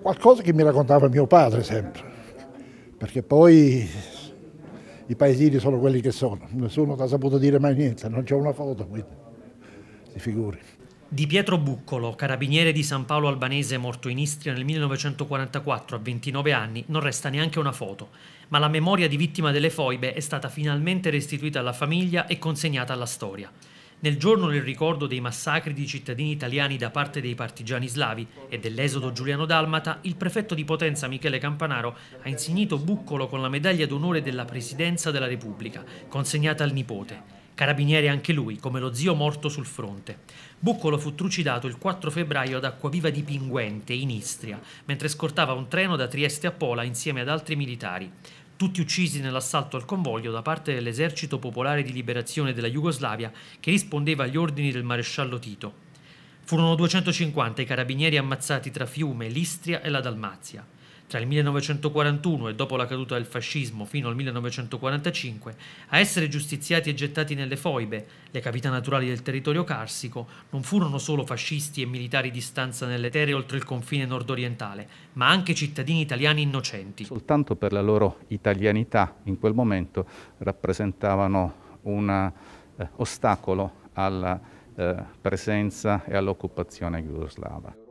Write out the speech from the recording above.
Qualcosa che mi raccontava mio padre sempre, perché poi i paesini sono quelli che sono, nessuno ti ha saputo dire mai niente, non c'è una foto, quindi si figuri. Di Pietro Buccolo, carabiniere di San Paolo Albanese morto in Istria nel 1944 a 29 anni, non resta neanche una foto, ma la memoria di vittima delle foibe è stata finalmente restituita alla famiglia e consegnata alla storia. Nel giorno del ricordo dei massacri di cittadini italiani da parte dei partigiani slavi e dell'esodo giuliano-dalmata, il prefetto di Potenza Michele Campanaro ha insignito Buccolo con la medaglia d'onore della Presidenza della Repubblica, consegnata al nipote. Carabiniere anche lui, come lo zio morto sul fronte. Buccolo fu trucidato il 4 febbraio ad Acquaviva di Pinguente, in Istria, mentre scortava un treno da Trieste a Pola insieme ad altri militari tutti uccisi nell'assalto al convoglio da parte dell'Esercito Popolare di Liberazione della Jugoslavia che rispondeva agli ordini del maresciallo Tito. Furono 250 i carabinieri ammazzati tra Fiume, l'Istria e la Dalmazia tra il 1941 e dopo la caduta del fascismo fino al 1945, a essere giustiziati e gettati nelle foibe, le cavità naturali del territorio carsico, non furono solo fascisti e militari di stanza nelle terre oltre il confine nordorientale, ma anche cittadini italiani innocenti. Soltanto per la loro italianità in quel momento rappresentavano un eh, ostacolo alla eh, presenza e all'occupazione jugoslava.